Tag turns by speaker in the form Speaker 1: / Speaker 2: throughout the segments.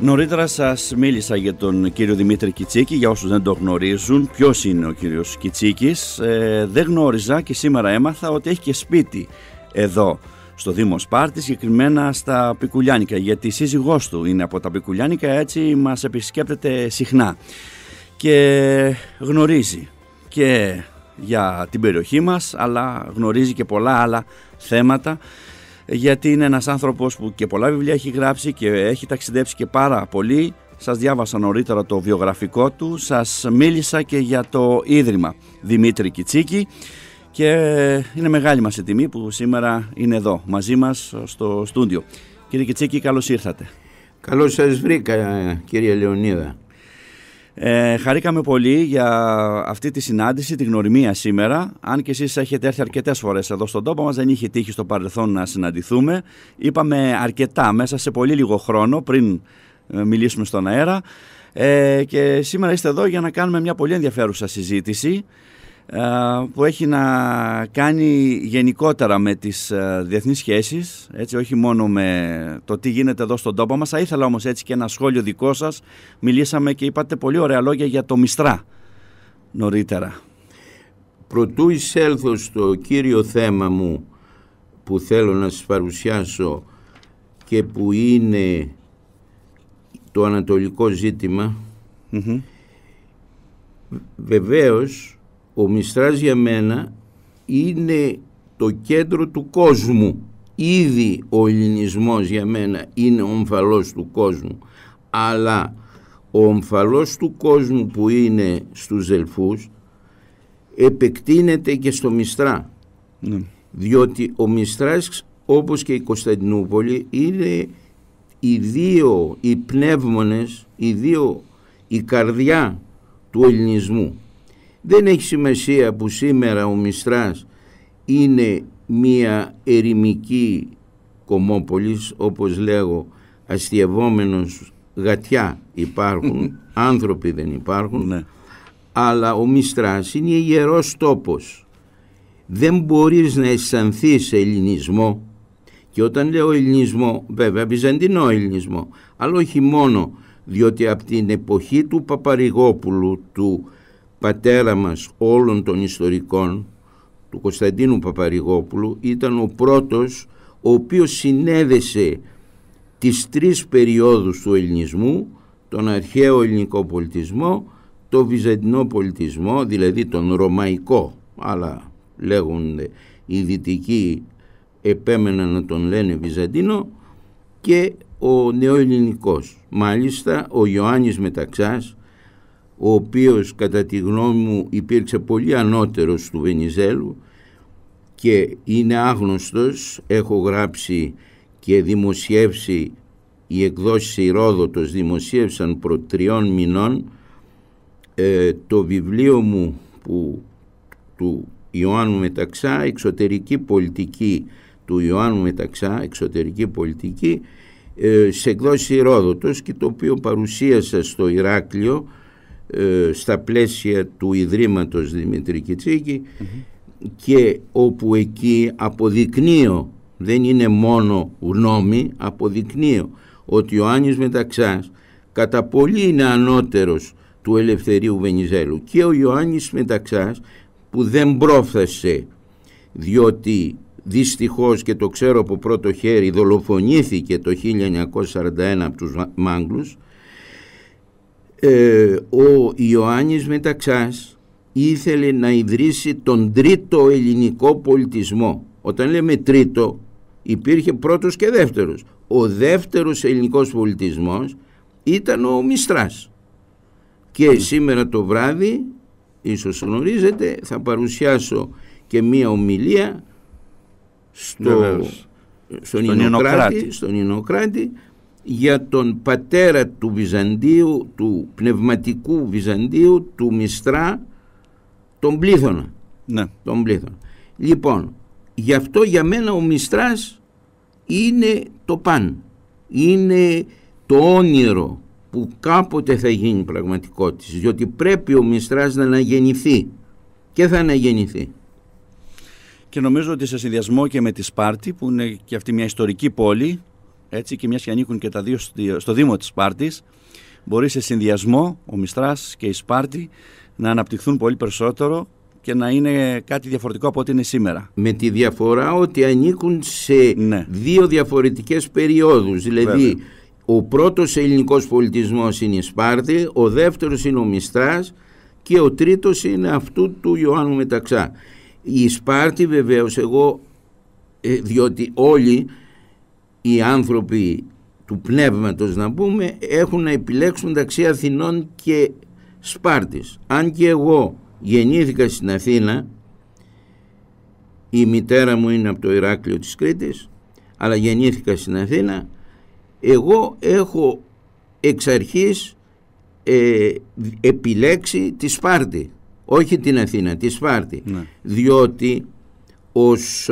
Speaker 1: Νωρίτερα σας μίλησα για τον κύριο Δημήτρη Κιτσίκη. Για όσους δεν το γνωρίζουν, ποιος είναι ο κύριος Κιτσίκης, ε, δεν γνώριζα και σήμερα έμαθα ότι έχει και σπίτι εδώ στο Δήμος Σπάρτης, συγκεκριμένα στα Πικουλιάνικα. Γιατί η σύζυγός του είναι από τα Πικουλιάνικα, έτσι μας επισκέπτεται συχνά και γνωρίζει και για την περιοχή μας αλλά γνωρίζει και πολλά άλλα θέματα γιατί είναι ένας άνθρωπος που και πολλά βιβλία έχει γράψει και έχει ταξιδέψει και πάρα πολύ. Σας διάβασα νωρίτερα το βιογραφικό του, σας μίλησα και για το Ίδρυμα Δημήτρη Κιτσίκη και είναι μεγάλη μας η τιμή που σήμερα είναι εδώ μαζί μας στο στούντιο. Κύριε Κιτσίκη καλώς ήρθατε. Καλώς σας βρήκα ε, κύριε Λεωνίδα. Ε, χαρήκαμε πολύ για αυτή τη συνάντηση, τη γνωριμία σήμερα. Αν και εσείς έχετε έρθει αρκετές φορές εδώ στον τόπο μας δεν είχε τύχει στο παρελθόν να συναντηθούμε. Είπαμε αρκετά μέσα σε πολύ λίγο χρόνο πριν ε, μιλήσουμε στον αέρα. Ε, και σήμερα είστε εδώ για να κάνουμε μια πολύ ενδιαφέρουσα συζήτηση ε, που έχει να κάνει γενικότερα με τις ε, διεθνείς σχέσεις, έτσι, όχι μόνο με το τι γίνεται εδώ στον τόπο μας. Θα ήθελα όμως έτσι και ένα σχόλιο δικό σας. Μιλήσαμε και είπατε πολύ ωραία λόγια για το Μιστρά
Speaker 2: νωρίτερα. Προτού εισέλθω στο κύριο θέμα μου που θέλω να σας παρουσιάσω και που είναι το ανατολικό ζήτημα, βεβαίως ο Μιστράς για μένα είναι το κέντρο του κόσμου. Ήδη ο ελληνισμός για μένα είναι ο ομφαλός του κόσμου. Αλλά ο ομφαλός του κόσμου που είναι στους Δελφούς επεκτείνεται και στο Μιστρά. Ναι. Διότι ο Μιστράς όπως και η Κωνσταντινούπολη είναι οι δύο οι πνεύμονες, οι δύο η καρδιά του ελληνισμού. Δεν έχει σημασία που σήμερα ο Μιστράς είναι μία ερημική κομμόπολης όπως λέγω αστιαβόμενος γατιά υπάρχουν, άνθρωποι δεν υπάρχουν ναι. αλλά ο Μιστράς είναι ιερός τόπος. Δεν μπορείς να αισθανθείς ελληνισμό και όταν λέω ελληνισμό, βέβαια βυζαντινό ελληνισμό, αλλά όχι μόνο, διότι από την εποχή του Παπαριγόπουλου, του πατέρα μας όλων των ιστορικών του Κωνσταντίνου Παπαρηγόπουλου ήταν ο πρώτος ο οποίος συνέδεσε τις τρεις περιόδους του ελληνισμού τον αρχαίο ελληνικό πολιτισμό το βυζαντινό πολιτισμό δηλαδή τον ρωμαϊκό αλλά λέγονται οι δυτικοί επέμεναν να τον λένε βυζαντινό και ο νεοελληνικός μάλιστα ο Ιωάννης Μεταξάς ο οποίος κατά τη γνώμη μου υπήρξε πολύ ανώτερος του Βενιζέλου και είναι άγνωστος, έχω γράψει και δημοσιεύσει οι εκδόσεις Ηρόδοτος δημοσίευσαν προ τριών μηνών ε, το βιβλίο μου που, του Ιωάννου Μεταξά εξωτερική πολιτική του Ιωάννου Μεταξά εξωτερική πολιτική ε, σε εκδόσεις Ηρόδοτος και το οποίο παρουσίασα στο Ηράκλειο ε, στα πλαίσια του Ιδρύματος Δημήτρη και όπου εκεί αποδεικνύω, δεν είναι μόνο γνώμη, αποδεικνύω ότι ο Ιωάννης Μεταξάς κατά πολύ είναι ανώτερος του Ελευθερίου Βενιζέλου και ο Ιωάννης Μεταξάς που δεν πρόφθασε διότι δυστυχώς και το ξέρω από πρώτο χέρι δολοφονήθηκε το 1941 από τους Μάγκλους ε, ο Ιωάννης Μεταξάς ήθελε να ιδρύσει τον τρίτο ελληνικό πολιτισμό. Όταν λέμε τρίτο υπήρχε πρώτος και δεύτερος. Ο δεύτερος ελληνικός πολιτισμός ήταν ο Μιστράς. Και σήμερα το βράδυ, ίσως γνωρίζετε, θα παρουσιάσω και μία ομιλία στο, στον, Ινοκράτη, στον Ινοκράτη για τον πατέρα του Βυζαντίου, του πνευματικού Βυζαντίου, του Μιστρά, τον Πλήθωνα. Ναι. Τον Πλήθωνα. Λοιπόν, γι' αυτό για μένα ο Μιστράς είναι το παν. Είναι το όνειρο που κάποτε θα γίνει πραγματικότητα. Διότι πρέπει ο Μιστράς να αναγεννηθεί και θα αναγεννηθεί. Και νομίζω ότι σε συνδυασμό και με τη Σπάρτη
Speaker 1: που είναι και αυτή μια ιστορική πόλη έτσι και μιας και ανήκουν και τα δύο στο Δήμο της Σπάρτης μπορεί σε συνδυασμό ο Μιστράς και η Σπάρτη να αναπτυχθούν πολύ
Speaker 2: περισσότερο και να είναι κάτι διαφορετικό από ό,τι είναι σήμερα. Με τη διαφορά ότι ανήκουν σε ναι. δύο διαφορετικές περιόδους. Δηλαδή ο πρώτος ελληνικός πολιτισμός είναι η Σπάρτη, ο δεύτερος είναι ο Μιστράς και ο τρίτος είναι αυτού του Ιωάννου Μεταξά. Η Σπάρτη βεβαίως εγώ, ε, διότι όλοι οι άνθρωποι του πνεύματος να πούμε έχουν να επιλέξουν ταξί Αθηνών και Σπάρτης. Αν και εγώ γεννήθηκα στην Αθήνα, η μητέρα μου είναι από το Ηράκλειο της Κρήτης, αλλά γεννήθηκα στην Αθήνα, εγώ έχω εξ αρχής ε, επιλέξει τη Σπάρτη, όχι την Αθήνα, τη Σπάρτη, ναι. διότι ως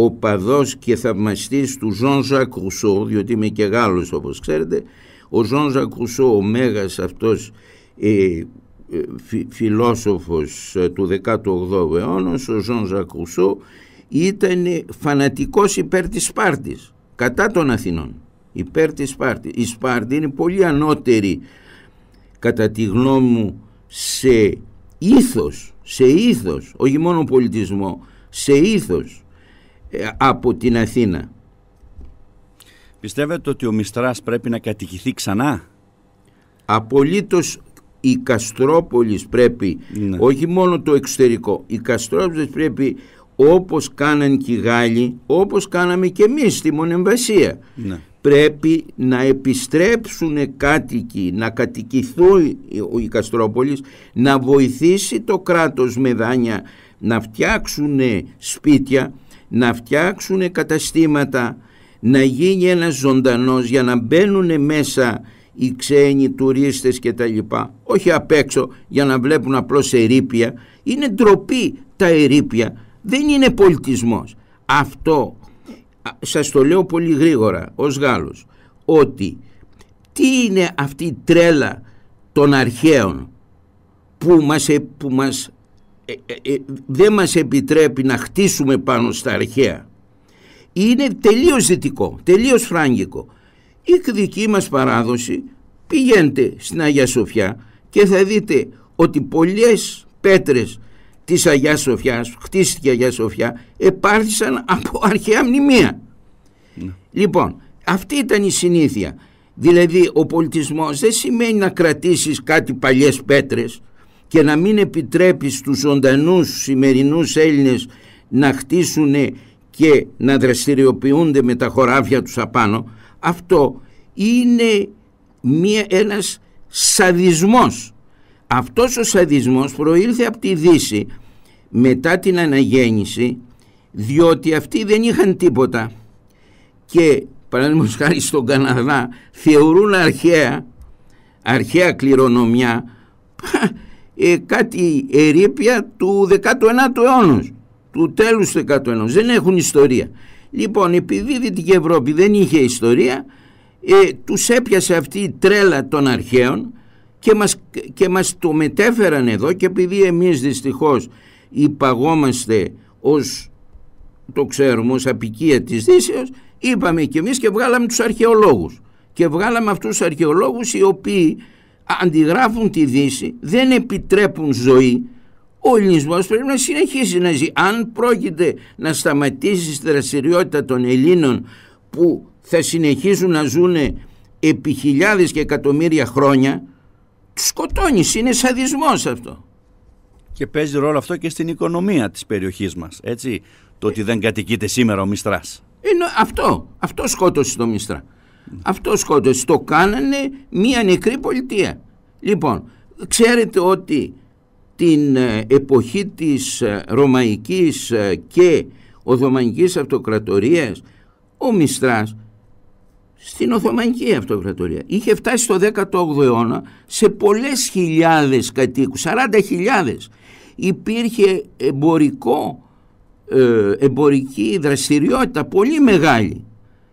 Speaker 2: ο παδός και θαυμαστής του Ζων Ζακ Ρουσό, διότι είμαι και Γάλλος όπως ξέρετε, ο Ζων Ζακ Ρουσό, ο μέγας αυτός ε, ε, φιλόσοφος ε, του 18ου αιώνα, ο Ζων Ζακ Ρουσό, ήταν φανατικός υπέρ της Σπάρτης, κατά των Αθηνών, υπέρ της Σπάρτης. Η Σπάρτη είναι πολύ ανώτερη, κατά τη γνώμη μου, σε ήθος, σε ήθος, όχι μόνο πολιτισμό, σε ήθος ε, από την Αθήνα. Πιστεύετε ότι ο Μιστράς πρέπει να κατοικηθεί ξανά? Απολύτως η Καστρόπολης πρέπει, ναι. όχι μόνο το εξωτερικό, η Καστρόπολης πρέπει όπως κάναν και οι Γάλλοι, όπως κάναμε και εμείς στη Μονεμβασία. Ναι. Πρέπει να επιστρέψουν κάτοικοι, να κατοικηθούν η Καστρόπολης, να βοηθήσει το κράτος με δάνεια, να φτιάξουν σπίτια, να φτιάξουν καταστήματα, να γίνει ένας ζωντανός για να μπαίνουν μέσα οι ξένοι τουρίστες και τα λοιπά όχι απ' έξω για να βλέπουν απλώς ερήπια είναι ντροπή τα ερήπια δεν είναι πολιτισμός αυτό σας το λέω πολύ γρήγορα ως Γάλλος ότι τι είναι αυτή η τρέλα των αρχαίων που μας, ε, που μας ε, ε, ε, δεν μας επιτρέπει να χτίσουμε πάνω στα αρχαία είναι τελείως δυτικό, τελείως φράγκικο η δική μας παράδοση πηγαίνετε στην Αγία Σοφιά και θα δείτε ότι πολλές πέτρες της Αγίας Σοφιάς, χτίστηκε η Αγία Σοφιά επάρτησαν από αρχαία μνημεία ναι. λοιπόν αυτή ήταν η συνήθεια δηλαδή ο πολιτισμός δεν σημαίνει να κρατήσεις κάτι παλιές πέτρες και να μην επιτρέπει στους ζωντανούς σημερινούς Έλληνες να χτίσουν και να δραστηριοποιούνται με τα χωράφια τους απάνω αυτό είναι μια, ένας σαδισμός αυτός ο σαδισμός προήλθε από τη Δύση μετά την αναγέννηση διότι αυτοί δεν είχαν τίποτα και παραδείγματος χάρη στον Καναδά θεωρούν αρχαία αρχαία κληρονομιά ε, κάτι ερήπια του 19ου αιώνα, του τέλους του 19ου αιώνα. Δεν έχουν ιστορία. Λοιπόν, επειδή η Δυτική Ευρώπη δεν είχε ιστορία, ε, τους έπιασε αυτή η τρέλα των αρχαίων και μας, και μας το μετέφεραν εδώ και επειδή εμείς δυστυχώς υπαγόμαστε ως το ξέρουμε ως απικία της Δύσεως είπαμε και εμείς και βγάλαμε τους αρχαιολόγους και βγάλαμε αυτούς τους αρχαιολόγους οι οποίοι αντιγράφουν τη Δύση, δεν επιτρέπουν ζωή, ο ελληνισμός πρέπει να συνεχίσει να ζει. Αν πρόκειται να σταματήσει τη δραστηριότητα των Ελλήνων που θα συνεχίσουν να ζουν επί χιλιάδες και εκατομμύρια χρόνια, τους σκοτώνεις, είναι σαδισμός αυτό. Και παίζει
Speaker 1: ρόλο αυτό και στην οικονομία της περιοχής μας, έτσι, το ότι δεν κατοικείται σήμερα ο Μιστράς.
Speaker 2: αυτό, αυτό σκότωσε το Μιστρά. Αυτό σκότωσε. Το κάνανε μία νεκρή πολιτεία. Λοιπόν, ξέρετε ότι την ε, εποχή της ε, Ρωμαϊκής ε, και Οθωμανικής Αυτοκρατορίας ο Μιστράς στην Οθωμανική Αυτοκρατορία είχε φτάσει στο 18ο αιώνα σε πολλές χιλιάδες κατοίκους, 40 χιλιάδες. Υπήρχε εμπορικό, εμπορική δραστηριότητα πολύ μεγάλη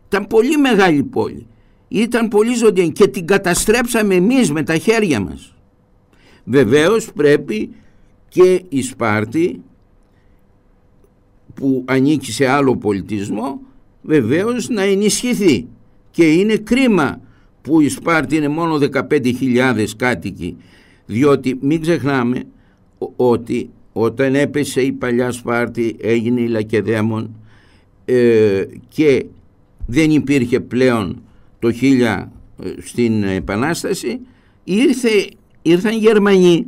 Speaker 2: ήταν πολύ μεγάλη πόλη. Ήταν πολύ ζωντανή και την καταστρέψαμε εμείς με τα χέρια μας. Βεβαίως πρέπει και η Σπάρτη που ανήκει σε άλλο πολιτισμό βεβαίως να ενισχυθεί και είναι κρίμα που η Σπάρτη είναι μόνο 15.000 κάτοικοι διότι μην ξεχνάμε ότι όταν έπεσε η παλιά Σπάρτη έγινε η Λακεδέμον ε, και δεν υπήρχε πλέον το 1000 ε, στην Επανάσταση ήρθε, ήρθαν Γερμανοί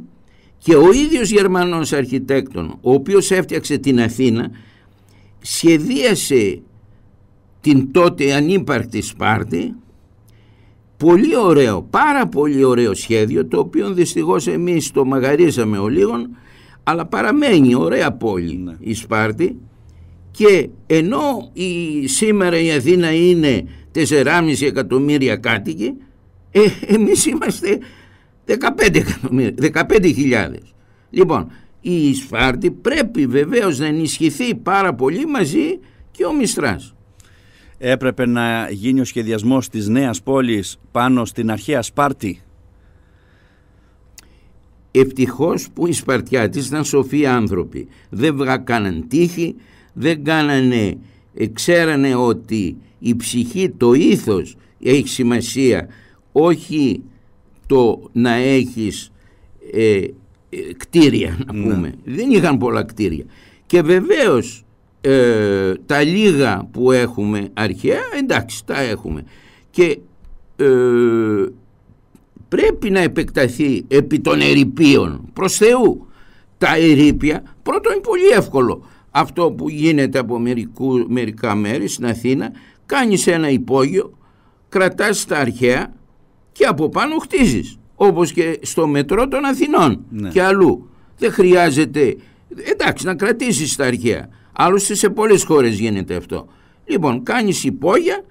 Speaker 2: και ο ίδιος Γερμανός αρχιτέκτον ο οποίος έφτιαξε την Αθήνα σχεδίασε την τότε ανύπαρκτη Σπάρτη πολύ ωραίο, πάρα πολύ ωραίο σχέδιο το οποίο δυστυχώς εμείς το μαγαρίσαμε ο αλλά παραμένει ωραία πόλη ναι. η Σπάρτη και ενώ η, σήμερα η Αθήνα είναι 4,5 εκατομμύρια κάτοικοι ε, εμείς είμαστε 15 εκατομμύρια, 15.000 λοιπόν η Σφάρτη πρέπει βεβαίως να ενισχυθεί πάρα πολύ μαζί και ο Μιστράς
Speaker 1: έπρεπε να γίνει ο σχεδιασμός της νέας πόλης πάνω στην αρχαία Σπάρτη
Speaker 2: Ευτυχώς που οι Σπαρτιάτες ήταν σοφοί άνθρωποι δεν βγακάναν τύχη δεν κάνανε, ε, ξέρανε ότι η ψυχή, το ήθος έχει σημασία, όχι το να έχεις ε, ε κτίρια να ναι. πούμε. Δεν είχαν πολλά κτίρια. Και βεβαίως ε, τα λίγα που έχουμε αρχαία, εντάξει τα έχουμε. Και πρέπει να επεκταθεί επί των ερηπείων προς Θεού. Τα ερήπια πρώτον είναι πολύ εύκολο αυτό που γίνεται από μερικού, μερικά μέρη στην Αθήνα κάνεις ένα υπόγειο κρατάς τα αρχαία και από πάνω χτίζεις όπως και στο μετρό των Αθηνών ναι. και αλλού δεν χρειάζεται εντάξει να κρατήσεις τα αρχαία άλλωστε σε πολλές χώρες γίνεται αυτό λοιπόν κάνεις υπόγεια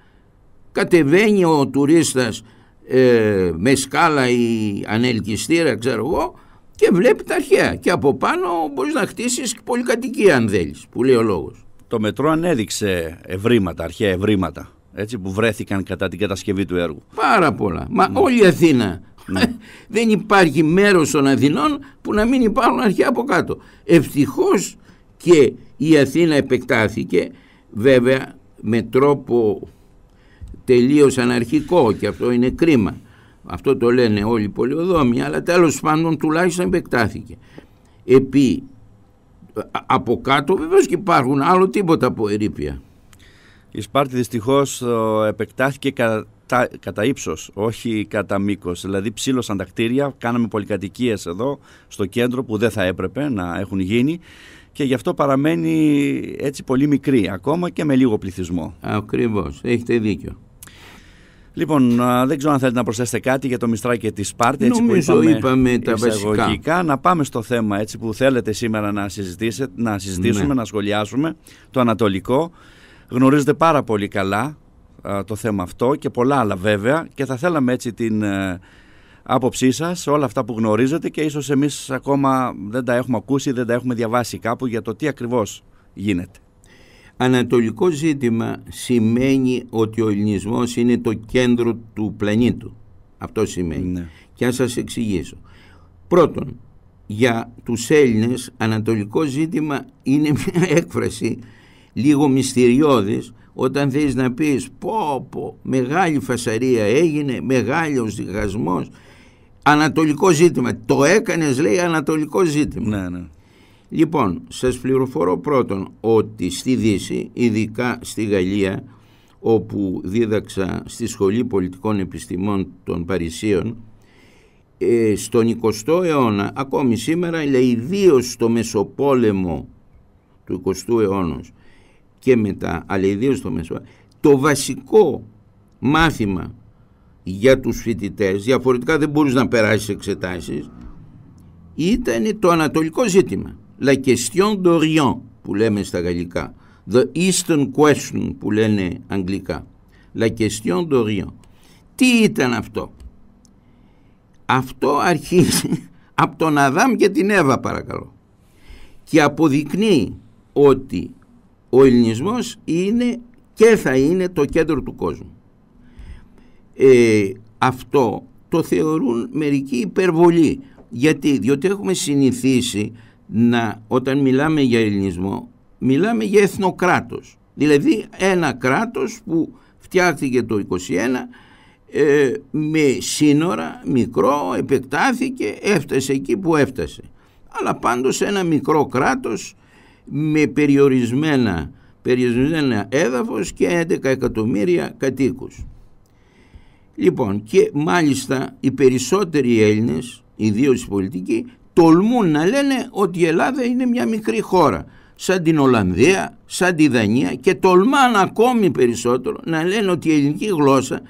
Speaker 2: κατεβαίνει ο τουρίστας ε, με σκάλα ή ανελκυστήρα ξέρω εγώ και βλέπει τα αρχαία. Και από πάνω μπορείς να χτίσεις πολυκατοικία, αν θέλεις, που λέει ο λόγος. Το μετρό ανέδειξε ευρήματα, αρχαία ευρήματα,
Speaker 1: έτσι που βρέθηκαν
Speaker 2: κατά την κατασκευή του έργου. Πάρα πολλά. Μα ναι. όλη η Αθήνα. Ναι. Δεν υπάρχει μέρος των Αθηνών που να μην υπάρχουν αρχαία από κάτω. Ευτυχώς και η Αθήνα επεκτάθηκε, βέβαια με τρόπο τελείως αναρχικό και αυτό είναι κρίμα αυτό το λένε όλοι οι πολεοδόμοι, αλλά τέλος πάντων τουλάχιστον επεκτάθηκε. Επί, από κάτω βεβαίως και υπάρχουν άλλο τίποτα από ερήπια. Η
Speaker 1: Σπάρτη δυστυχώς επεκτάθηκε κατά κατά ύψος, όχι κατά μήκος Δηλαδή, ψήλωσαν τα κτίρια, κάναμε πολυκατοικίες εδώ, στο κέντρο, που δεν θα έπρεπε να έχουν γίνει και γι' αυτό παραμένει έτσι πολύ μικρή, ακόμα και με λίγο πληθυσμό.
Speaker 2: Ακριβώς. Έχετε δίκιο.
Speaker 1: Λοιπόν, δεν ξέρω αν θέλετε να προσθέσετε κάτι για το Μιστρά και τη Σπάρτη. Έτσι που είπαμε, είπαμε τα βασικά. Να πάμε στο θέμα έτσι που θέλετε σήμερα να, συζητήσετε, να συζητήσουμε, ναι. να σχολιάσουμε. Το Ανατολικό. Γνωρίζετε πάρα πολύ καλά το θέμα αυτό και πολλά άλλα βέβαια και θα θέλαμε έτσι την ε, άποψή σας, όλα αυτά που γνωρίζετε και ίσως εμείς ακόμα δεν τα έχουμε ακούσει, δεν τα έχουμε
Speaker 2: διαβάσει κάπου για το τι ακριβώς γίνεται. Ανατολικό ζήτημα σημαίνει ότι ο ελληνισμός είναι το κέντρο του πλανήτου. Αυτό σημαίνει. Ναι. Και ας σας εξηγήσω. Πρώτον, για τους Έλληνες ανατολικό ζήτημα είναι μια έκφραση λίγο μυστηριώδης όταν θες να πεις πω πω μεγάλη φασαρία έγινε, μεγάλος διχασμός ανατολικό ζήτημα. Το έκανες λέει ανατολικό ζήτημα. Ναι, ναι. Λοιπόν, σας πληροφορώ πρώτον ότι στη Δύση, ειδικά στη Γαλλία, όπου δίδαξα στη Σχολή Πολιτικών Επιστημών των Παρισίων, ε, στον 20ο αιώνα, ακόμη σήμερα, αλλά ιδίως στο Μεσοπόλεμο του 20ου αιώνα και μετά, αλλά ιδίως στο Μεσοπόλεμο, το βασικό μάθημα για τους φοιτητές, διαφορετικά δεν μπορείς να περάσεις εξετάσεις, ήταν το ανατολικό ζήτημα. La question d'Orient που λέμε στα γαλλικά. The Eastern Question που λένε αγγλικά. La question d'Orient. Τι ήταν αυτό. Αυτό αρχίζει από τον Αδάμ και την Εύα παρακαλώ. Και αποδεικνύει ότι ο ελληνισμός είναι και θα είναι το κέντρο του κόσμου. Ε, αυτό το θεωρούν μερικοί υπερβολή. Γιατί, διότι έχουμε συνηθίσει να, όταν μιλάμε για ελληνισμό μιλάμε για εθνοκράτος δηλαδή ένα κράτος που φτιάχθηκε το 21 ε, με σύνορα μικρό επεκτάθηκε έφτασε εκεί που έφτασε αλλά πάντως ένα μικρό κράτος με περιορισμένα περιορισμένα έδαφος και 11 εκατομμύρια κατοίκους λοιπόν και μάλιστα οι περισσότεροι Έλληνες ιδίως οι πολιτικοί τολμούν να λένε ότι η Ελλάδα είναι μια μικρή χώρα σαν την Ολλανδία, σαν τη Δανία και τολμάν ακόμη περισσότερο να λένε ότι η ελληνική γλώσσα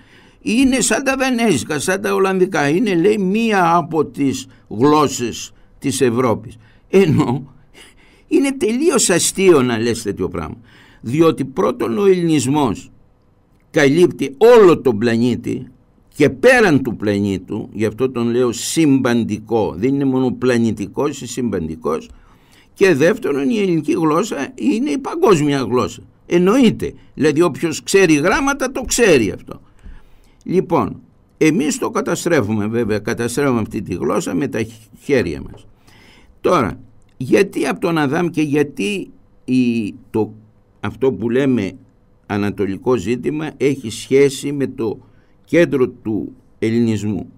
Speaker 2: είναι σαν τα βενέζικα, σαν τα Ολλανδικά. Είναι λέει μία από τις γλώσσες της Ευρώπης. Ενώ είναι τελείως αστείο να λες τέτοιο πράγμα. Διότι πρώτον ο ελληνισμός καλύπτει όλο τον πλανήτη και πέραν του πλανήτου, γι' αυτό τον λέω συμπαντικό, δεν είναι μόνο πλανητικός ή συμπαντικός και δεύτερον η ελληνική γλώσσα είναι η παγκόσμια γλώσσα. Εννοείται, δηλαδή όποιος ξέρει γράμματα το ξέρει αυτό. Λοιπόν, εμείς το καταστρέφουμε βέβαια, καταστρέφουμε αυτή τη γλώσσα με τα χέρια μας. Τώρα, γιατί από τον Αδάμ και γιατί η, το, αυτό που λέμε ανατολικό ζήτημα έχει σχέση με το κέντρο του ελληνισμού.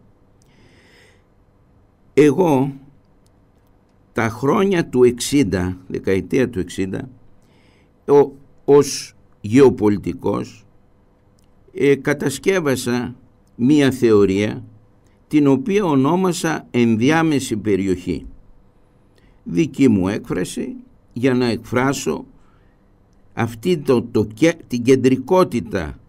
Speaker 2: Εγώ τα χρόνια του 60, δεκαετία του 60, ο, ως γεωπολιτικός ε, κατασκεύασα μία θεωρία την οποία ονόμασα ενδιάμεση περιοχή. Δική μου έκφραση για να εκφράσω αυτή το, την κεντρικότητα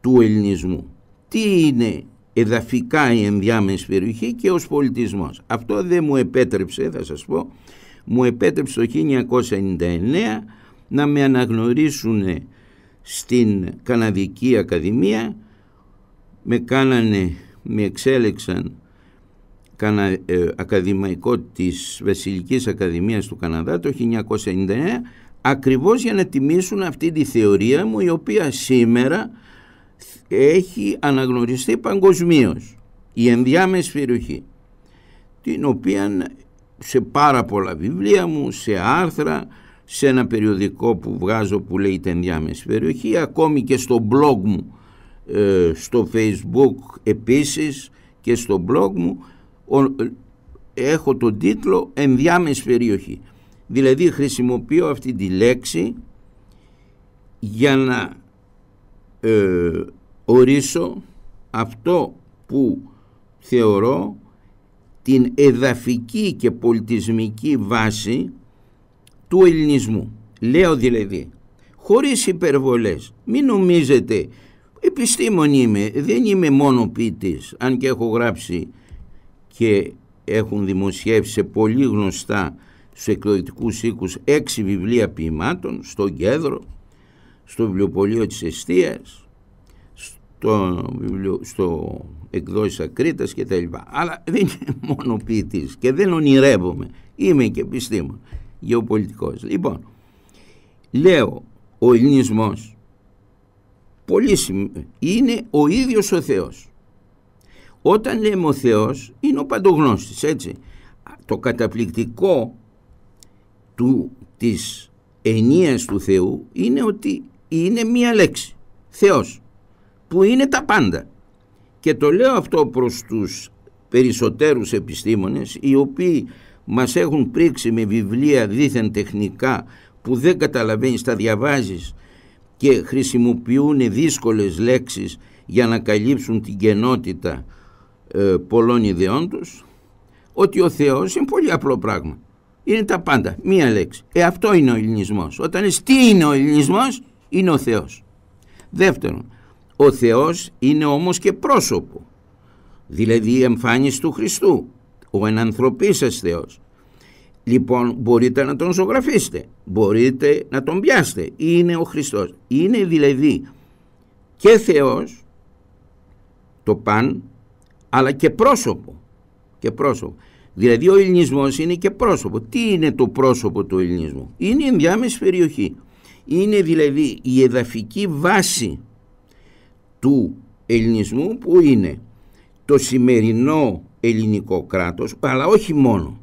Speaker 2: του ελληνισμού τι είναι εδαφικά η ενδιάμεση περιοχή και ως πολιτισμός. Αυτό δεν μου επέτρεψε, θα σας πω, μου επέτρεψε το 1999 να με αναγνωρίσουν στην Καναδική Ακαδημία, με κάνανε, με εξέλεξαν Κανα, ε, ακαδημαϊκό της Βασιλικής Ακαδημίας του Καναδά το 1999 ακριβώς για να τιμήσουν αυτή τη θεωρία μου η οποία σήμερα έχει αναγνωριστεί παγκοσμίως η ενδιάμεση περιοχή την οποία σε πάρα πολλά βιβλία μου, σε άρθρα, σε ένα περιοδικό που βγάζω που λέγεται ενδιάμεση περιοχή, ακόμη και στο blog μου, ε, στο facebook επίσης και στο blog μου ε, έχω τον τίτλο ενδιάμεση περιοχή. Δηλαδή χρησιμοποιώ αυτή τη λέξη για να ε, ορίσω αυτό που θεωρώ την εδαφική και πολιτισμική βάση του ελληνισμού. Λέω δηλαδή, χωρίς υπερβολές, μην νομίζετε, επιστήμον είμαι, δεν είμαι μόνο ποιητής, αν και έχω γράψει και έχουν δημοσιεύσει σε πολύ γνωστά στους εκδοτικούς οίκους έξι βιβλία ποιημάτων, στο Κέντρο, στο βιβλιοπωλείο της Εστίας, στο, στο εκδόσεις Ακρίτας και τα λοιπά. Αλλά δεν είμαι μόνο ποιητής και δεν ονειρεύομαι. Είμαι και επιστήμον, γεωπολιτικός. Λοιπόν, λέω, ο ελληνισμός πολύ είναι ο ίδιος ο Θεός. Όταν λέμε ο Θεός, είναι ο παντογνώστης, έτσι. Το καταπληκτικό του, της ενίας του Θεού είναι ότι είναι μία λέξη, Θεός που είναι τα πάντα. Και το λέω αυτό προς τους περισσότερους επιστήμονες οι οποίοι μας έχουν πρίξει με βιβλία δίθεν τεχνικά που δεν καταλαβαίνεις, τα διαβάζεις και χρησιμοποιούν δύσκολες λέξεις για να καλύψουν την κενότητα ε, πολλών ιδεών τους ότι ο Θεός είναι πολύ απλό πράγμα. Είναι τα πάντα, μία λέξη. Ε, αυτό είναι ο ελληνισμός. Όταν λες τι είναι ο ελληνισμός, είναι ο Θεός. Δεύτερον, ο Θεός είναι όμως και πρόσωπο, δηλαδή η εμφάνιση του Χριστού, ο ενανθρωπίσας Θεός. Λοιπόν μπορείτε να τον ζωγραφίσετε, μπορείτε να τον πιάσετε, είναι ο Χριστός. Είναι δηλαδή και Θεός, το παν, αλλά και πρόσωπο. Και πρόσωπο. Δηλαδή ο ελληνισμός είναι και πρόσωπο. Τι είναι το πρόσωπο του ελληνισμού. Είναι η ενδιάμεση περιοχή. Είναι δηλαδή η εδαφική βάση του ελληνισμού που είναι το σημερινό ελληνικό κράτος αλλά όχι μόνο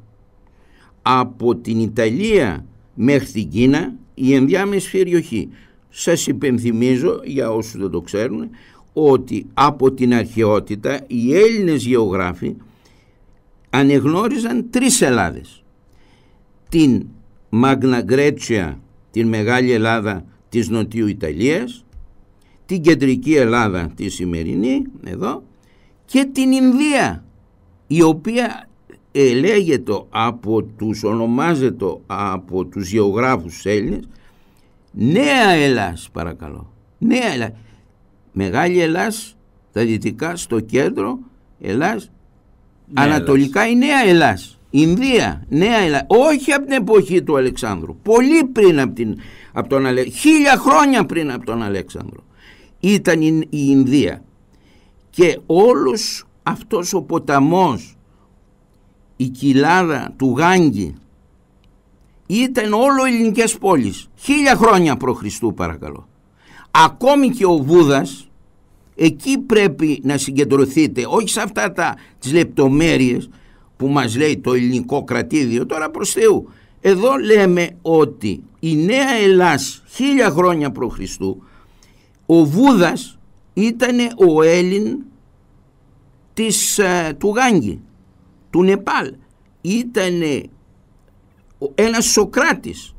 Speaker 2: από την Ιταλία μέχρι την Κίνα η ενδιάμεση περιοχή σας υπενθυμίζω για όσους δεν το ξέρουν ότι από την αρχαιότητα οι Έλληνες γεωγράφοι ανεγνώριζαν τρεις Ελλάδες την Μαγναγκρέτσια, την Μεγάλη Ελλάδα της Νοτιού Ιταλίας την κεντρική Ελλάδα τη σημερινή εδώ και την Ινδία η οποία ε, λέγεται από τους ονομάζεται από τους γεωγράφους Έλληνες Νέα Ελλάς παρακαλώ Νέα Ελλάς Μεγάλη Ελλάς τα δυτικά στο κέντρο Ελλάς Ανατολικά η Νέα Ελλάς Ινδία, Νέα Ελλάδα, όχι από την εποχή του Αλεξάνδρου, πολύ πριν από, την, από τον Αλεξάνδρο, χίλια χρόνια πριν από τον Αλέξανδρο ήταν η Ινδία και όλος αυτός ο ποταμός η κοιλάδα του Γάγκη ήταν όλο ελληνικές πόλεις χίλια χρόνια προ Χριστού παρακαλώ ακόμη και ο Βούδας εκεί πρέπει να συγκεντρωθείτε όχι σε αυτά τα, τις λεπτομέρειες που μας λέει το ελληνικό κρατήδιο τώρα προς Θεού εδώ λέμε ότι η Νέα Ελλάς χίλια χρόνια προ Χριστού ο Βούδας ήταν ο Έλλην της, ε, του Γάγκη, του Νεπάλ. Ήταν ένας Σοκράτης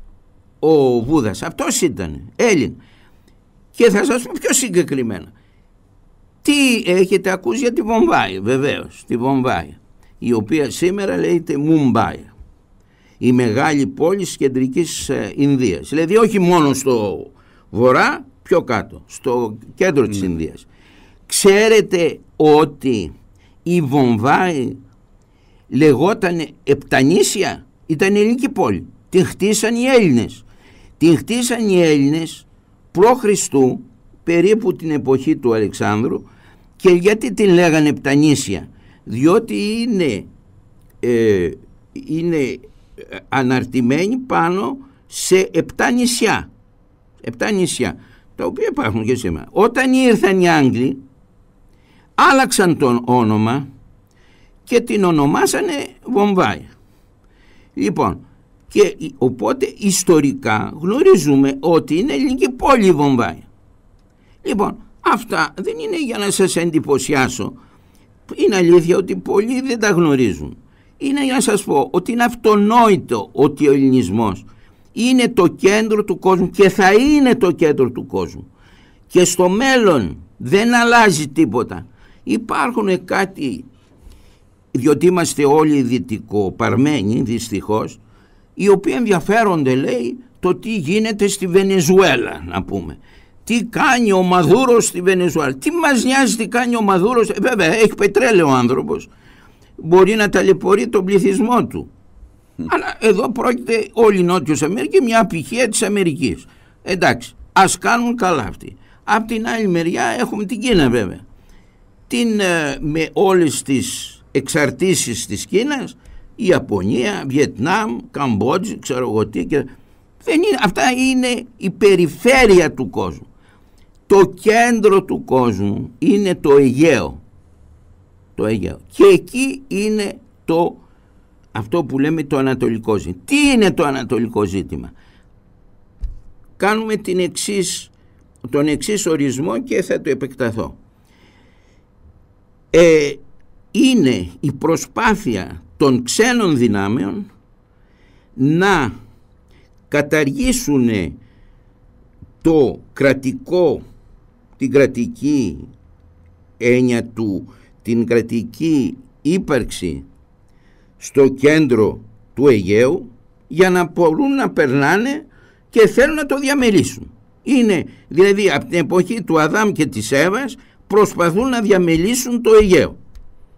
Speaker 2: ο Βούδας, αυτός ήταν Έλλην. Και θα σας πω πιο συγκεκριμένα. Τι έχετε ακούσει για τη Βομβάη, βεβαίως, τη Βομβάη, η οποία σήμερα λέγεται Μουμπάη. η μεγάλη πόλη της κεντρικής ε, Ινδίας. Δηλαδή όχι μόνο στο βορρά, πιο κάτω, στο κέντρο της ναι. Ινδίας. Ξέρετε ότι η Βομβάη λεγόταν Επτανήσια, ήταν ελληνική πόλη. Την χτίσαν οι Έλληνες. Την χτίσαν οι Έλληνες προ Χριστού, περίπου την εποχή του Αλεξάνδρου και γιατί την λέγανε Επτανήσια. Διότι είναι, ε, είναι ε, αναρτημένη πάνω σε επτά νησιά. Επτά νησιά τα οποία υπάρχουν και σήμερα. Όταν ήρθαν οι Άγγλοι, άλλαξαν τον όνομα και την ονομάσανε Βομβάη. Λοιπόν, και οπότε ιστορικά γνωρίζουμε ότι είναι ελληνική πόλη Βομβάη. Λοιπόν, αυτά δεν είναι για να σας εντυπωσιάσω. Είναι αλήθεια ότι πολλοί δεν τα γνωρίζουν. Είναι για να σας πω ότι είναι αυτονόητο ότι ο ελληνισμός είναι το κέντρο του κόσμου και θα είναι το κέντρο του κόσμου. Και στο μέλλον δεν αλλάζει τίποτα. Υπάρχουν κάτι, διότι είμαστε όλοι παρμένοι δυστυχώς, οι οποίοι ενδιαφέρονται λέει το τι γίνεται στη Βενεζουέλα να πούμε. Τι κάνει ο Μαδούρος στη Βενεζουέλα. Τι μας νοιάζει τι κάνει ο Μαδούρος. Ε, βέβαια έχει πετρέλαιο ο άνθρωπος. Μπορεί να ταλαιπωρεί τον πληθυσμό του. Αλλά εδώ πρόκειται όλη η Νότιος Αμερική μια απικία της Αμερικής. Εντάξει, ας κάνουν καλά αυτοί. Απ' την άλλη μεριά έχουμε την Κίνα βέβαια. Την, ε, με όλες τις εξαρτήσεις της Κίνας, η Ιαπωνία, Βιετνάμ, Καμπότζη, ξέρω εγώ τι. Και... αυτά είναι η περιφέρεια του κόσμου. Το κέντρο του κόσμου είναι το Αιγαίο. Το Αιγαίο. Και εκεί είναι το αυτό που λέμε το ανατολικό ζήτημα. Τι είναι το ανατολικό ζήτημα. Κάνουμε την τον εξής ορισμό και θα το επεκταθώ. Ε, είναι η προσπάθεια των ξένων δυνάμεων να καταργήσουν το κρατικό, την κρατική έννοια του, την κρατική ύπαρξη στο κέντρο του Αιγαίου για να μπορούν να περνάνε και θέλουν να το διαμελήσουν. Είναι δηλαδή από την εποχή του Αδάμ και της Εύας προσπαθούν να διαμελήσουν το Αιγαίο.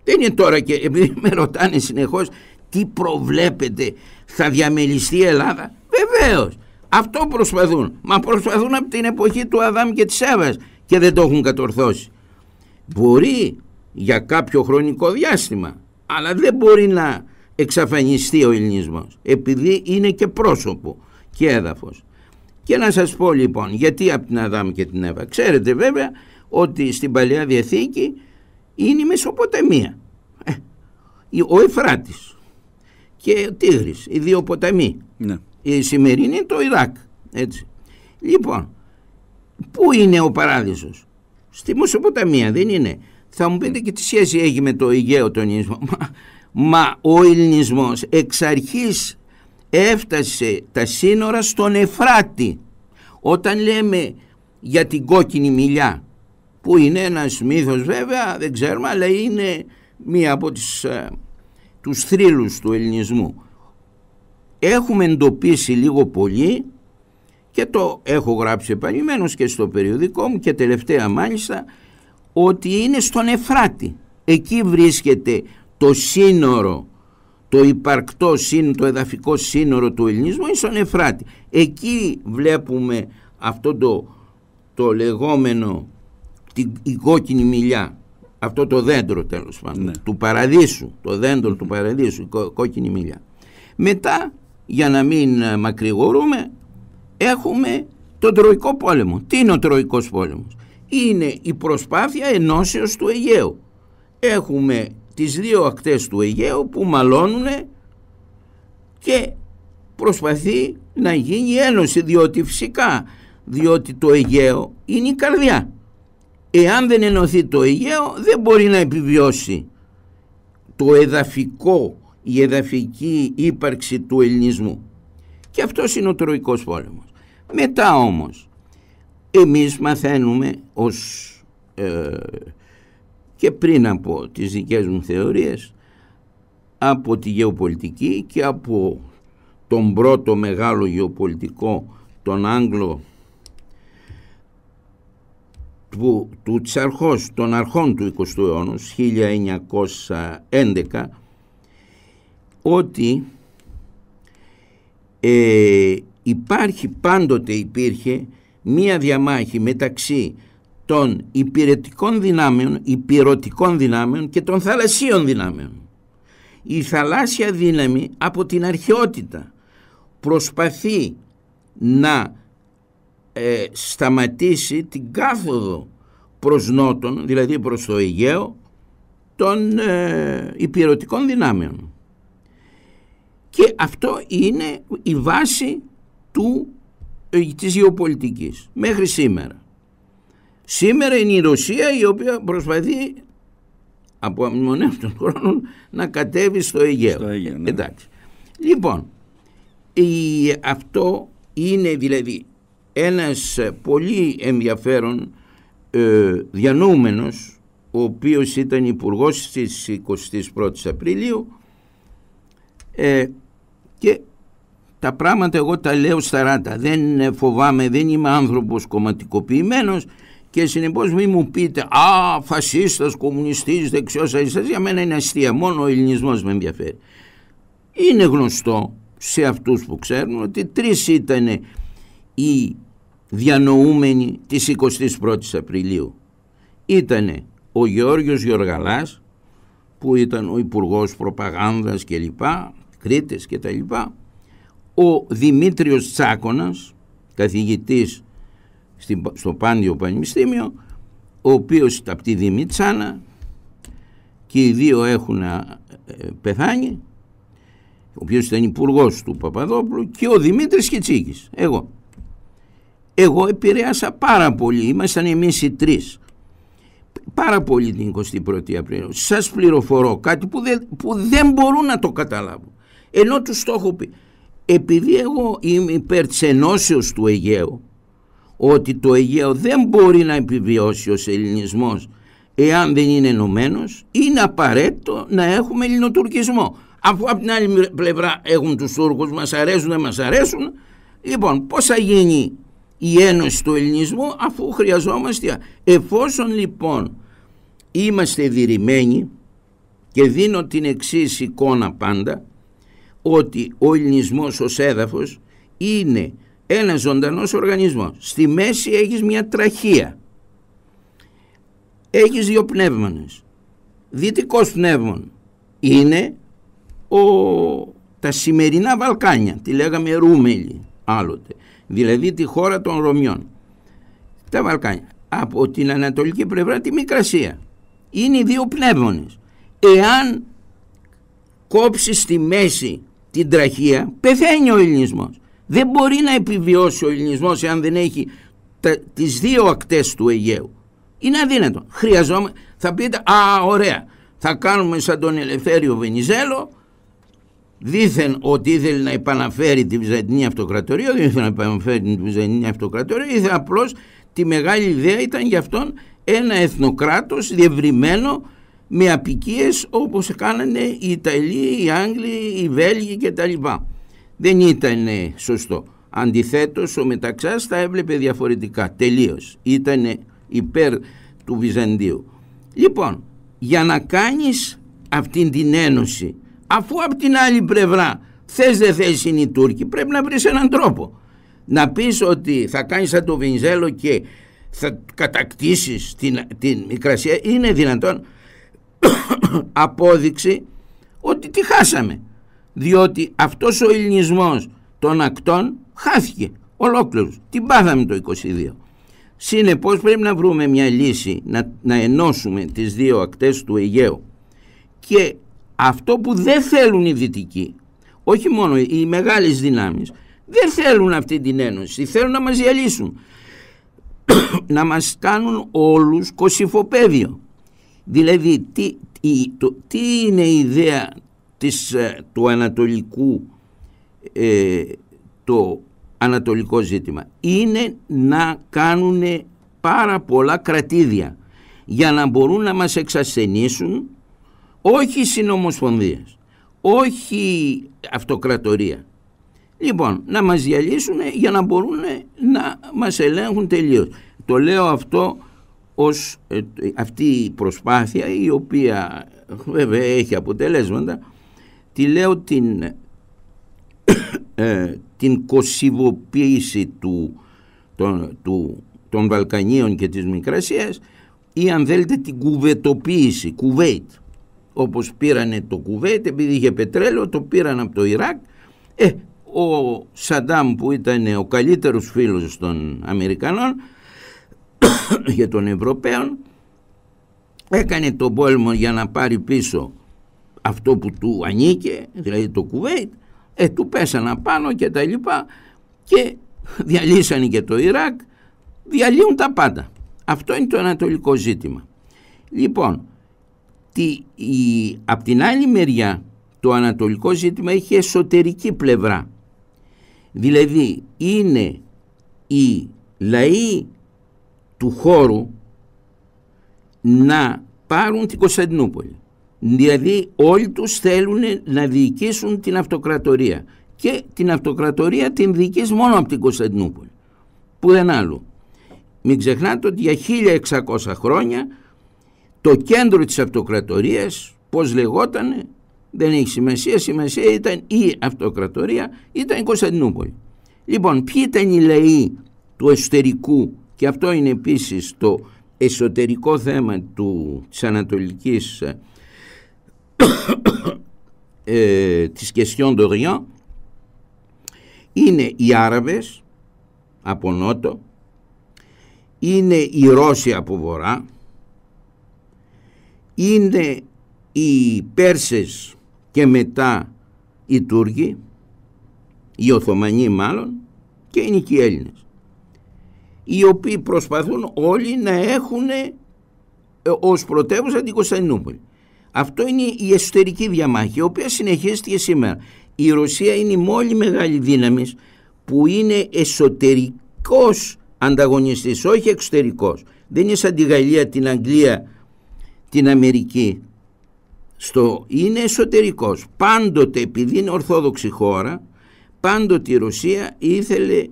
Speaker 2: Δεν είναι τώρα και επειδή με ρωτάνε συνεχώς τι προβλέπετε θα διαμελιστεί η Ελλάδα. Βεβαίως αυτό προσπαθούν. Μα προσπαθούν από την εποχή του Αδάμ και της Εύας και δεν το έχουν κατορθώσει. Μπορεί για κάποιο χρονικό διάστημα αλλά δεν μπορεί να εξαφανιστεί ο ελληνισμός επειδή είναι και πρόσωπο και έδαφος. Και να σας πω λοιπόν γιατί από την Αδάμ και την Εύα. Ξέρετε βέβαια ότι στην Παλαιά Διαθήκη είναι η Μεσοποταμία. Ε, ο Εφράτης και ο Τίγρης, οι δύο ποταμοί. Ναι. Η σημερινή το Ιράκ. Έτσι. Λοιπόν, πού είναι ο παράδεισος. Στη Μεσοποταμία δεν είναι. Θα μου πείτε και τι σχέση έχει με το Αιγαίο τον Μα Μα ο ελληνισμός εξ αρχής έφτασε τα σύνορα στον Εφράτη. Όταν λέμε για την κόκκινη μιλιά που είναι ένας μύθος βέβαια δεν ξέρουμε αλλά είναι μία από τις, ε, τους θρύλους του ελληνισμού. Έχουμε εντοπίσει λίγο πολύ και το έχω γράψει επανειλημμένο και στο περιοδικό μου και τελευταία μάλιστα ότι είναι στον Εφράτη. Εκεί βρίσκεται το σύνορο το υπαρκτό σύνορο, το εδαφικό σύνορο του ελληνισμού είναι στον Εφράτη. Εκεί βλέπουμε αυτό το, το λεγόμενο την, η κόκκινη μιλιά αυτό το δέντρο τέλος πάντων ναι. του παραδείσου, το δέντρο του παραδείσου η κόκκινη μιλιά μετά για να μην ε, μακρηγορούμε έχουμε τον Τροϊκό πόλεμο τι είναι ο Τροϊκός πόλεμος είναι η προσπάθεια ενώσεως του Αιγαίου έχουμε τις δύο ακτές του Αιγαίου που μαλώνουν και προσπαθεί να γίνει ένωση διότι φυσικά διότι το Αιγαίο είναι η καρδιά εάν δεν ενωθεί το Αιγαίο δεν μπορεί να επιβιώσει το εδαφικό η εδαφική ύπαρξη του ελληνισμού και αυτός είναι ο τροϊκός πόλεμος μετά όμως εμείς μαθαίνουμε ως ε, και πριν από τις δικές μου θεωρίες από τη γεωπολιτική και από τον πρώτο μεγάλο γεωπολιτικό τον Άγγλο του, του τσαρχός των αρχών του 20ου αιώνα 1911 ότι ε, υπάρχει πάντοτε υπήρχε μία διαμάχη μεταξύ των υπηρετικών δυνάμεων, υπηρετικών δυνάμεων και των θαλασσίων δυνάμεων. Η θαλάσσια δύναμη από την αρχαιότητα προσπαθεί να ε, σταματήσει την κάθοδο προς νότον, δηλαδή προς το Αιγαίο, των ε, υπηρετικών δυνάμεων. Και αυτό είναι η βάση του, ε, της γεωπολιτικής μέχρι σήμερα. Σήμερα είναι η Ρωσία η οποία προσπαθεί από αμνημονεύτων των χρόνων να κατέβει στο Αιγαίο. Ναι. Εντάξει. Λοιπόν, η, αυτό είναι δηλαδή ένας πολύ ενδιαφέρον ε, διανοούμενος ο οποίος ήταν υπουργός στις 21 Απριλίου ε, και τα πράγματα εγώ τα λέω σταράτα δεν φοβάμαι, δεν είμαι άνθρωπος κομματικοποιημένος και συνεπώς μην μου πείτε Α, φασίστας, κομμουνιστής, δεξιός, αριστερό. Για μένα είναι αστεία. Μόνο ο ελληνισμός με ενδιαφέρει. Είναι γνωστό σε αυτούς που ξέρουν ότι τρεις ήταν οι διανοούμενοι της 21 η Απριλίου. Ήταν ο Γεώργιος Γεωργαλάς που ήταν ο Υπουργός Προπαγάνδας κλπ λοιπά, Κρήτης και τα λοιπά, ο Δημήτριος Τσάκωνας, καθηγητής στο Πάντιο Πανεπιστήμιο ο οποίος από τη Δημητσάνα και οι δύο έχουν ε, πεθάνει ο οποίος ήταν υπουργός του Παπαδόπουλου και ο Δημήτρης Κιτσίκης, εγώ. Εγώ επηρέασα πάρα πολύ, ήμασταν εμείς οι τρεις, πάρα πολύ την 21η Απριλίου. Σας πληροφορώ κάτι που δεν, που δεν μπορούν να το καταλάβουν. Ενώ τους το έχω πει. Επειδή εγώ είμαι υπέρ του Αιγαίου, ότι το Αιγαίο δεν μπορεί να επιβιώσει ο ελληνισμός εάν δεν είναι ενωμένος, είναι απαραίτητο να έχουμε ελληνοτουρκισμό. Αφού από την άλλη πλευρά έχουν τους Τούρκους, μας αρέσουν, δεν μας αρέσουν. Λοιπόν, πώς θα γίνει η ένωση του ελληνισμού αφού χρειαζόμαστε. Εφόσον λοιπόν είμαστε διρημένοι και δίνω την εξής εικόνα πάντα, ότι ο ελληνισμός ως έδαφος είναι ένα ζωντανός οργανισμός. Στη μέση έχεις μια τραχία. Έχεις δύο πνεύμονες. Δυτικός πνεύμον είναι ο, τα σημερινά Βαλκάνια, τη λέγαμε Ρούμελη άλλοτε, δηλαδή τη χώρα των Ρωμιών. Τα Βαλκάνια. Από την ανατολική πλευρά τη Μικρασία. Είναι οι δύο πνεύμονες. Εάν κόψεις στη μέση την τραχία, πεθαίνει ο ελληνισμός. Δεν μπορεί να επιβιώσει ο ελληνισμός εάν δεν έχει τα, τις δύο ακτές του Αιγαίου. Είναι αδύνατο. Χρειαζόμαστε. Θα πείτε, α, ωραία, θα κάνουμε σαν τον Ελευθέριο Βενιζέλο, δήθεν ότι ήθελε να επαναφέρει τη Βυζαντινή Αυτοκρατορία, δεν ήθελε να επαναφέρει τη Βυζαντινή Αυτοκρατορία, ήθελε απλώς τη μεγάλη ιδέα ήταν για αυτόν ένα εθνοκράτος διευρυμένο με απικίες όπως κάνανε οι Ιταλοί, οι Άγγλοι, οι Βέλγοι κτλ δεν ήταν σωστό. Αντιθέτως ο Μεταξάς τα έβλεπε διαφορετικά τελείως. Ήταν υπέρ του Βυζαντίου. Λοιπόν, για να κάνεις αυτή την ένωση αφού από την άλλη πλευρά θες δεν θες είναι οι Τούρκοι πρέπει να βρεις έναν τρόπο. Να πεις ότι θα κάνεις σαν το Βενιζέλο και θα κατακτήσεις την, την Μικρασία είναι δυνατόν απόδειξη ότι τη χάσαμε διότι αυτός ο ελληνισμός των ακτών χάθηκε ολόκληρος. Την πάθαμε το 22. Συνεπώς πρέπει να βρούμε μια λύση να, να ενώσουμε τις δύο ακτές του Αιγαίου και αυτό που δεν θέλουν οι δυτικοί, όχι μόνο οι μεγάλες δυνάμεις, δεν θέλουν αυτή την ένωση, θέλουν να μας διαλύσουν. να μας κάνουν όλους κοσυφοπέδιο. Δηλαδή, τι, τι, το, τι είναι η ιδέα της, ε, του ανατολικού ε, το ανατολικό ζήτημα είναι να κάνουν πάρα πολλά κρατήδια για να μπορούν να μας εξασθενήσουν όχι συνομοσπονδίες, όχι αυτοκρατορία. Λοιπόν, να μας διαλύσουν για να μπορούν να μας ελέγχουν τελείως. Το λέω αυτό ως ε, αυτή η προσπάθεια η οποία βέβαια έχει αποτελέσματα τη λέω την, ε, την κοσιβοποίηση του, των, του, των Βαλκανίων και της Μικρασίας ή αν θέλετε την κουβετοποίηση, κουβέιτ. Όπως πήρανε το κουβέιτ επειδή είχε πετρέλαιο, το πήραν από το Ιράκ. Ε, ο Σαντάμ που ήταν ο καλύτερος φίλος των Αμερικανών και των Ευρωπαίων έκανε τον πόλεμο για να πάρει πίσω αυτό που του ανήκε, δηλαδή το Κουβέιτ, ε, του πέσανε απάνω και τα λοιπά και διαλύσανε και το Ιράκ, διαλύουν τα πάντα. Αυτό είναι το ανατολικό ζήτημα. Λοιπόν, τη, η, απ' την άλλη μεριά το ανατολικό ζήτημα έχει εσωτερική πλευρά. Δηλαδή είναι οι λαοί του χώρου να πάρουν την Κωνσταντινούπολη. Δηλαδή όλοι τους θέλουν να διοικήσουν την αυτοκρατορία και την αυτοκρατορία την διοικείς μόνο από την Κωνσταντινούπολη, που δεν άλλο. Μην ξεχνάτε ότι για 1600 χρόνια το κέντρο της αυτοκρατορίας, πώς λεγόταν, δεν έχει σημασία, σημασία ήταν η αυτοκρατορία, ήταν η Κωνσταντινούπολη. Λοιπόν, ποιοι ήταν οι λαοί του εσωτερικού και αυτό είναι επίσης το εσωτερικό θέμα του, της Ανατολικής ε, ε, της Κεσιόν είναι οι Άραβες από νότο είναι οι Ρώσοι από βορρά είναι οι Πέρσες και μετά οι Τούρκοι οι Οθωμανοί μάλλον και είναι και οι Έλληνες οι οποίοι προσπαθούν όλοι να έχουν ε, ως πρωτεύουσα την Κωνσταντινούπολη αυτό είναι η εσωτερική διαμάχη, η οποία συνεχίζεται και σήμερα. Η Ρωσία είναι η μόλι μεγάλη δύναμη που είναι εσωτερικός ανταγωνιστής, όχι εξωτερικός. Δεν είναι σαν τη Γαλλία, την Αγγλία, την Αμερική. Στο, είναι εσωτερικός. Πάντοτε, επειδή είναι ορθόδοξη χώρα, πάντοτε η Ρωσία ήθελε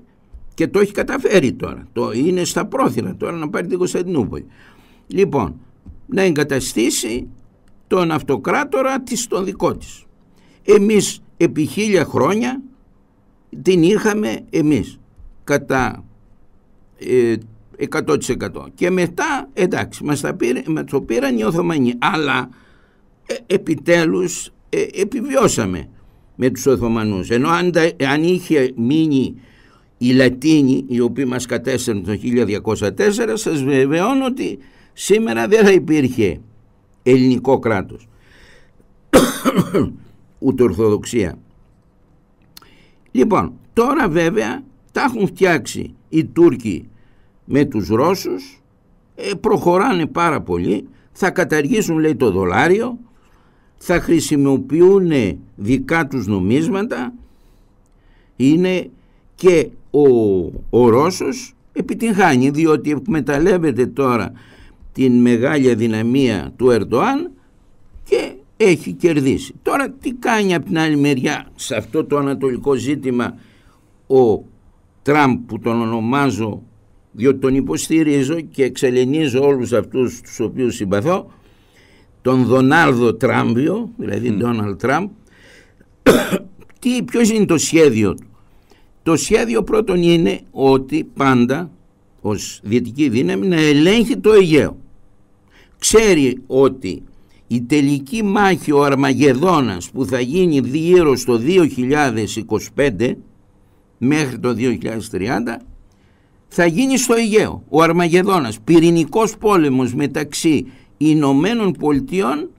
Speaker 2: και το έχει καταφέρει τώρα. Το είναι στα πρόθυρα τώρα να πάρει την Κωνσταντινούπολη. Λοιπόν, να εγκαταστήσει τον αυτοκράτορα της τον δικό της. Εμείς επί χίλια χρόνια την είχαμε εμείς κατά ε, 100% και μετά εντάξει μας, τα πήρε, το πήραν οι Οθωμανοί αλλά ε, επιτέλους ε, επιβιώσαμε με τους Οθωμανούς ενώ αν, αν είχε μείνει οι Λατίνοι οι οποίοι μας κατέστρεψαν το 1204 σας βεβαιώνω ότι σήμερα δεν θα υπήρχε ελληνικό κράτος ούτε ορθοδοξία λοιπόν τώρα βέβαια τα έχουν φτιάξει οι Τούρκοι με τους Ρώσους ε, προχωράνε πάρα πολύ θα καταργήσουν λέει το δολάριο θα χρησιμοποιούν δικά τους νομίσματα είναι και ο, ο Ρώσος επιτυγχάνει διότι εκμεταλλεύεται τώρα την μεγάλη αδυναμία του Ερντοάν και έχει κερδίσει. Τώρα τι κάνει από την άλλη μεριά σε αυτό το ανατολικό ζήτημα ο Τραμπ που τον ονομάζω διότι τον υποστηρίζω και εξελενίζω όλους αυτούς τους οποίους συμπαθώ τον Δονάλδο Τράμπιο, δηλαδή Ντόναλτ Τραμπ τι, ποιος είναι το σχέδιο του το σχέδιο πρώτον είναι ότι πάντα ως δυτική δύναμη να ελέγχει το Αιγαίο ξέρει ότι η τελική μάχη ο Αρμαγεδόνας που θα γίνει γύρω στο 2025 μέχρι το 2030 θα γίνει στο Αιγαίο. Ο Αρμαγεδόνας, πυρηνικός πόλεμος μεταξύ Ηνωμένων Πολιτειών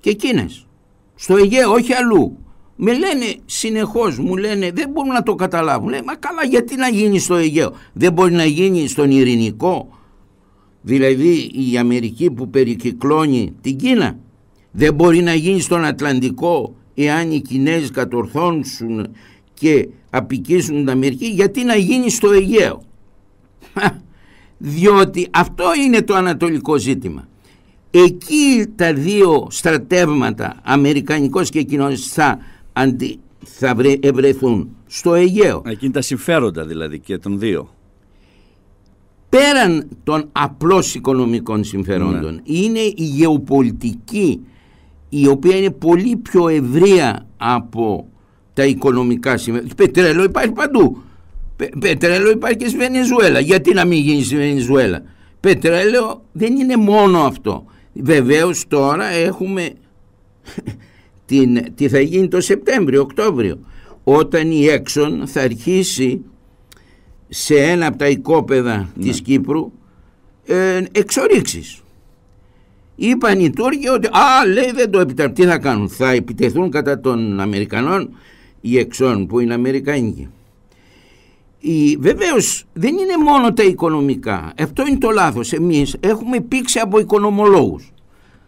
Speaker 2: και Κίνες. Στο Αιγαίο, όχι αλλού. Με λένε συνεχώς, μου λένε δεν μπορούμε να το καταλάβουν. Λέει, μα καλά γιατί να γίνει στο Αιγαίο. Δεν μπορεί να γίνει στον Ειρηνικό, δηλαδή η Αμερική που περικυκλώνει την Κίνα δεν μπορεί να γίνει στον Ατλαντικό εάν οι Κινέζοι κατορθώνουν και απικήσουν την Αμερική γιατί να γίνει στο Αιγαίο διότι αυτό είναι το ανατολικό ζήτημα εκεί τα δύο στρατεύματα αμερικανικός και κοινωνικός θα, αντι... ευρεθούν στο Αιγαίο είναι τα συμφέροντα δηλαδή και των δύο πέραν των απλώς οικονομικών συμφερόντων ναι. είναι η γεωπολιτική η οποία είναι πολύ πιο ευρεία από τα οικονομικά συμφέροντα. Πετρέλαιο υπάρχει παντού. πετρέλαιο υπάρχει και στη Βενεζουέλα. Γιατί να μην γίνει στη Βενεζουέλα. Πετρέλαιο δεν είναι μόνο αυτό. Βεβαίως τώρα έχουμε τι θα γίνει το Σεπτέμβριο, Οκτώβριο όταν η Έξον θα αρχίσει σε ένα από τα οικόπεδα ναι. της Κύπρου ε, εξορίξεις. Είπαν οι Τούρκοι ότι α λέει δεν το επιτρέπουν. Τι θα κάνουν, θα επιτεθούν κατά των Αμερικανών οι εξών που είναι Αμερικάνικοι. Βεβαίω βεβαίως δεν είναι μόνο τα οικονομικά Αυτό είναι το λάθος Εμείς έχουμε πήξει από οικονομολόγους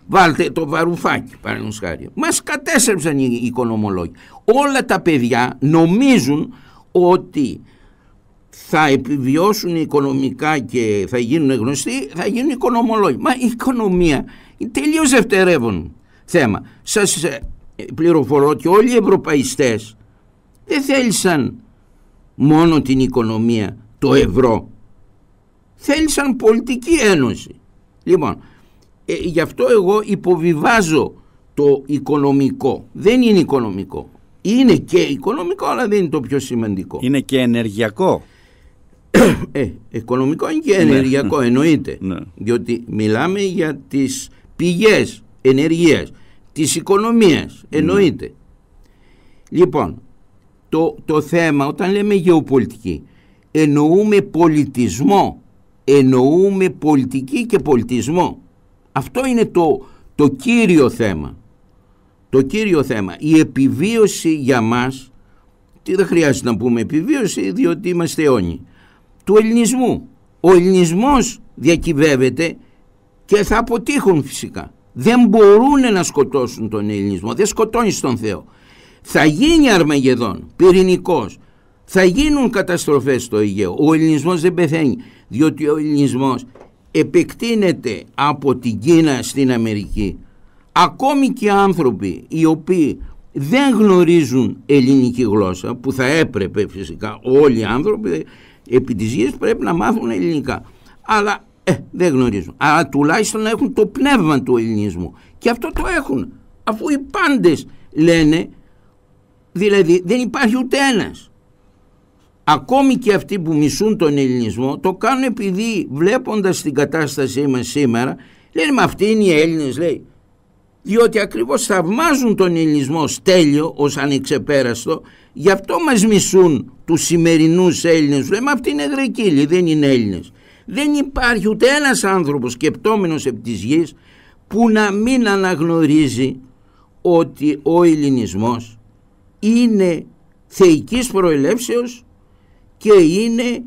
Speaker 2: Βάλτε το βαρουφάκι παραδείγματος χάρη Μας κατέστρεψαν οι οικονομολόγοι Όλα τα παιδιά νομίζουν ότι θα επιβιώσουν οικονομικά και θα γίνουν γνωστοί, θα γίνουν οικονομολόγοι. Μα η οικονομία είναι τελείως δευτερεύον θέμα. Σας ε, πληροφορώ ότι όλοι οι ευρωπαϊστές δεν θέλησαν μόνο την οικονομία, το ευρώ. Θέλησαν πολιτική ένωση. Λοιπόν, ε, γι' αυτό εγώ υποβιβάζω το οικονομικό. Δεν είναι οικονομικό. Είναι και οικονομικό, αλλά δεν είναι το πιο σημαντικό. Είναι και ενεργειακό. ε, οικονομικό και ναι, ενεργειακό ναι. εννοείται. Ναι. Διότι μιλάμε για τις πηγές ενεργείας, τις οικονομίες ναι. εννοείται. Λοιπόν, το, το θέμα όταν λέμε γεωπολιτική εννοούμε πολιτισμό, εννοούμε πολιτική και πολιτισμό. Αυτό είναι το, το κύριο θέμα. Το κύριο θέμα. Η επιβίωση για μας, τι δεν χρειάζεται να πούμε επιβίωση διότι είμαστε αιώνιοι του ελληνισμού. Ο ελληνισμός διακυβεύεται και θα αποτύχουν φυσικά. Δεν μπορούν να σκοτώσουν τον ελληνισμό, δεν σκοτώνεις τον Θεό. Θα γίνει Αρμαγεδόν, πυρηνικός, θα γίνουν καταστροφές στο Αιγαίο. Ο ελληνισμός δεν πεθαίνει, διότι ο ελληνισμός επεκτείνεται από την Κίνα στην Αμερική. Ακόμη και άνθρωποι οι οποίοι δεν γνωρίζουν ελληνική γλώσσα, που θα έπρεπε φυσικά όλοι οι άνθρωποι επί της γης πρέπει να μάθουν ελληνικά. Αλλά ε, δεν γνωρίζουν. Αλλά τουλάχιστον να έχουν το πνεύμα του ελληνισμού. Και αυτό το έχουν. Αφού οι πάντες λένε, δηλαδή δεν υπάρχει ούτε ένας. Ακόμη και αυτοί που μισούν τον ελληνισμό το κάνουν επειδή βλέποντας την κατάστασή μας σήμερα λένε μα αυτοί είναι οι Έλληνες λέει διότι ακριβώς θαυμάζουν τον ελληνισμό ως τέλειο, ως ανεξεπέραστο Γι' αυτό μας μισούν τους σημερινούς Έλληνες. Λέμε αυτοί είναι δρεκύλοι, δεν είναι Έλληνες. Δεν υπάρχει ούτε ένας άνθρωπος σκεπτόμενος επί της γης που να μην αναγνωρίζει ότι ο ελληνισμός είναι θεϊκής προελεύσεως και είναι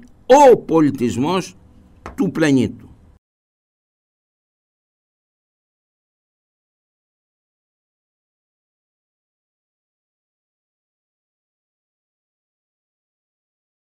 Speaker 2: ο πολιτισμός του πλανήτη.